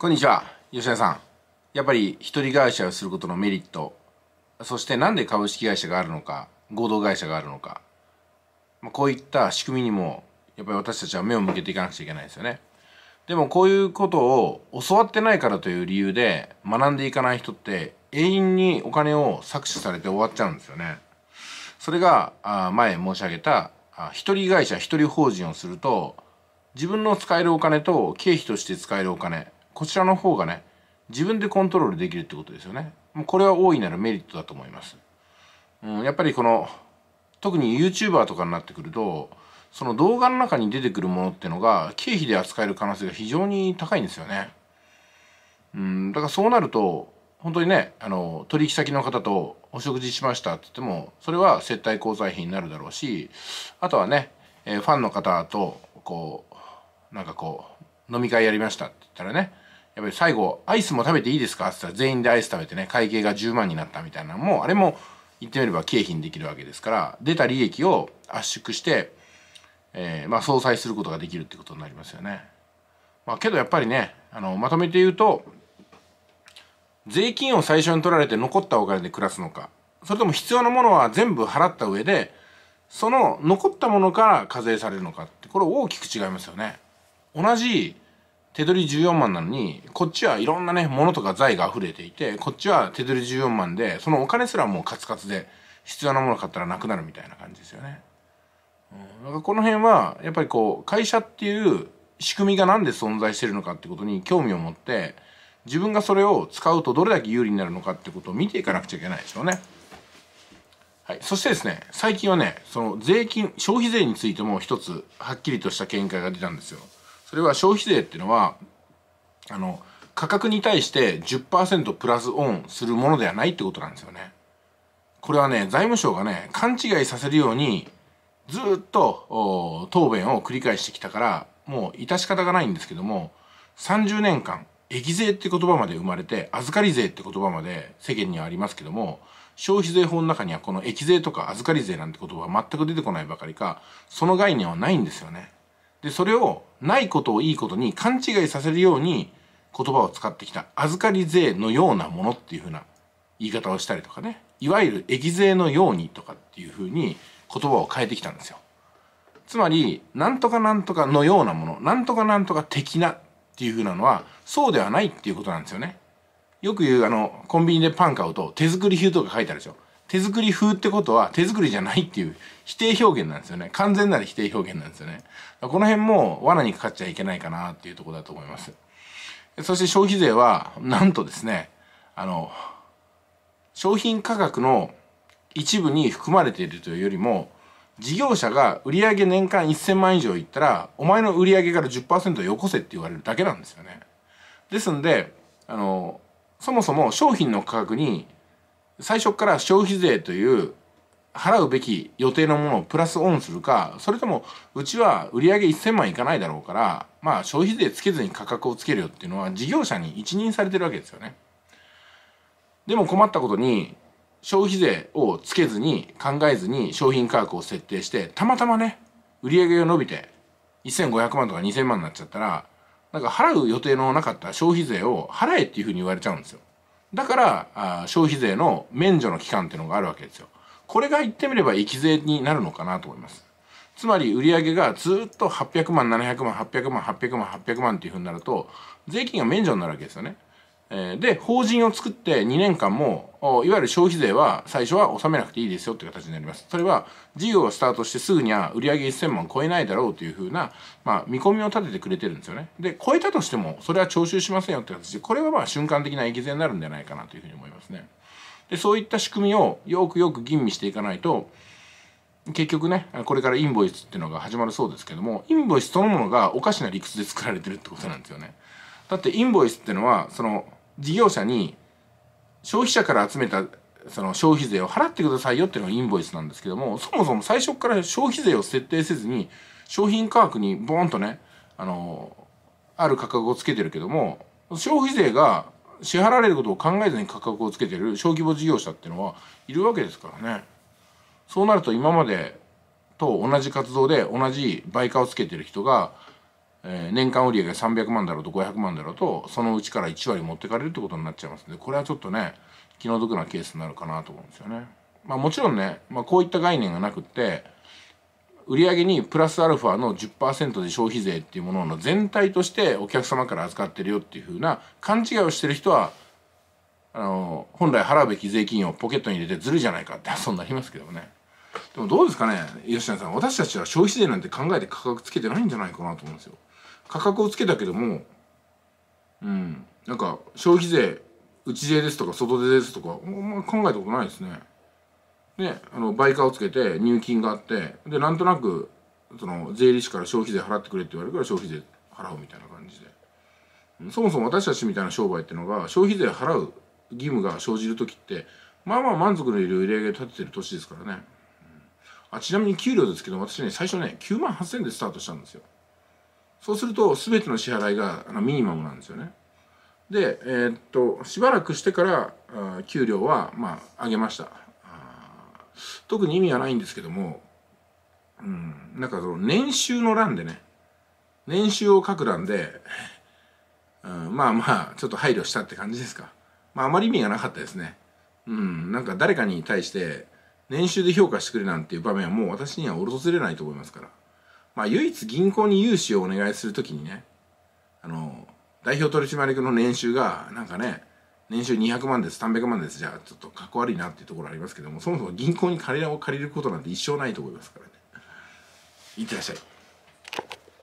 こんにちは吉田さんやっぱり一人会社をすることのメリットそしてなんで株式会社があるのか合同会社があるのか、まあ、こういった仕組みにもやっぱり私たちは目を向けていかなくちゃいけないですよねでもこういうことを教わってないからという理由で学んでいかない人って永遠にお金を搾取されて終わっちゃうんですよねそれが前申し上げた一人会社一人法人をすると自分の使えるお金と経費として使えるお金こちらの方がね自分でコントロールできるってことですよねこれは大いなるメリットだと思います、うん、やっぱりこの特に YouTuber とかになってくるとその動画の中に出てくるものってのが経費で扱える可能性が非常に高いんですよねうんだからそうなると本当にねあの取引先の方とお食事しましたって言ってもそれは接待交際費になるだろうしあとはね、えファンの方とこうなんかこう飲み会やりましたって言ったらねやっぱり最後アイスも食べていいですかって言ったら全員でアイス食べてね会計が10万になったみたいなのもあれも言ってみれば経費にできるわけですから出た利益を圧縮して、えー、まあ相殺することができるってことになりますよね。まあ、けどやっぱりねあのまとめて言うと税金を最初に取られて残ったお金で暮らすのかそれとも必要なものは全部払った上でその残ったものから課税されるのかってこれ大きく違いますよね。同じ手取り14万なのに、こっちはいろんなね、物とか財が溢れていて、こっちは手取り14万で、そのお金すらもうカツカツで、必要なもの買ったらなくなるみたいな感じですよね。うん、だからこの辺は、やっぱりこう、会社っていう仕組みが何で存在してるのかってことに興味を持って、自分がそれを使うとどれだけ有利になるのかってことを見ていかなくちゃいけないでしょうね。はい、そしてですね最近はねその税金消費税についても一つはっきりとした見解が出たんですよ。それは消費税っていうのはあの価格に対して10%プラスオンするものではないってことなんですよね。これはね財務省がね勘違いさせるようにずっと答弁を繰り返してきたからもう致し方がないんですけども30年間益税って言葉まで生まれて預かり税って言葉まで世間にはありますけども消費税法の中にはこの益税とか預かり税なんて言葉は全く出てこないばかりかその概念はないんですよね。でそれをないことをいいことに勘違いさせるように言葉を使ってきた預かり税のようなものっていうふうな言い方をしたりとかねいわゆる益税のようにとかっていうふうに言葉を変えてきたんですよつまりなんとかなんとかのようなものなんとかなんとか的なっていうふうなのはそうではないっていうことなんですよねよく言うあのコンビニでパン買うと手作り品とか書いてあるでしょ手作り風ってことは手作りじゃないっていう否定表現なんですよね。完全なる否定表現なんですよね。この辺も罠にかかっちゃいけないかなっていうとこだと思います。そして消費税は、なんとですね、あの、商品価格の一部に含まれているというよりも、事業者が売上年間1000万以上いったら、お前の売上から10%よこせって言われるだけなんですよね。ですんで、あの、そもそも商品の価格に最初から消費税という払うべき予定のものをプラスオンするかそれともうちは売上1000万いかないだろうからまあ消費税つけずに価格をつけるよっていうのは事業者に一任されてるわけですよね。でも困ったことに消費税をつけずに考えずに商品価格を設定してたまたまね売上が伸びて1500万とか2000万になっちゃったらなんか払う予定のなかった消費税を払えっていうふうに言われちゃうんですよ。だからあ消費税の免除の期間っていうのがあるわけですよこれが言ってみれば益税になるのかなと思いますつまり売上がずっと800万700万800万800万800万っていうふうになると税金が免除になるわけですよねえで、法人を作って2年間も、いわゆる消費税は最初は納めなくていいですよという形になります。それは、事業をスタートしてすぐには売上1000万超えないだろうというふうな、まあ、見込みを立ててくれてるんですよね。で、超えたとしても、それは徴収しませんよという形で、これはまあ瞬間的な益税になるんじゃないかなというふうに思いますね。で、そういった仕組みをよくよく吟味していかないと、結局ねこれからインボイスっていうのが始まるそうですけどもインボイスそのものがおかしな理屈で作られてるってことなんですよねだってインボイスっていうのはその事業者に消費者から集めたその消費税を払ってくださいよっていうのがインボイスなんですけどもそもそも最初から消費税を設定せずに商品価格にボーンとねあのある価格をつけてるけども消費税が支払われることを考えずに価格をつけてる小規模事業者っていうのはいるわけですからねそうなると今までと同じ活動で同じ売価をつけてる人がえー、年間売上が300万だろうと500万だろうとそのうちから1割持ってかれるってことになっちゃいますのでこれはちょっとね気の毒なケースになるかなと思うんですよね。まあ、もちろんね、まあ、こういった概念がなくって売上にプラスアルファの10%で消費税っていうものの全体としてお客様から預かってるよっていうふうな勘違いをしてる人はあの本来払うべき税金をポケットに入れてずるじゃないかって そうなりますけどもね。でもどうですかね吉谷さん私たちは消費税なんて考えて価格つけてないんじゃないかなと思うんですよ価格をつけたけどもうんなんか消費税内税ですとか外税ですとかあんま考えたことないですねねあの売価をつけて入金があってでなんとなくその税理士から消費税払ってくれって言われるから消費税払うみたいな感じでそもそも私たちみたいな商売っていうのが消費税払う義務が生じる時ってまあまあ満足のいる売り上げ立ててる年ですからね。あちなみに給料ですけど私ね最初ね9万8000円でスタートしたんですよそうすると全ての支払いがあのミニマムなんですよねでえー、っとしばらくしてからあ給料はまあ上げました特に意味はないんですけどもうんなんかその年収の欄でね年収を書く欄で うん、まあまあちょっと配慮したって感じですかまああまり意味がなかったですねうんなんか誰かに対して年収で評価してくれなんていう場面はもう私には訪れないと思いますから。まあ、唯一銀行に融資をお願いするときにね、あの、代表取締役の年収が、なんかね、年収200万です、300万です、じゃあ、ちょっとかっこ悪いなっていうところありますけども、そもそも銀行に借りを借りることなんて一生ないと思いますからね。いってらっしゃい。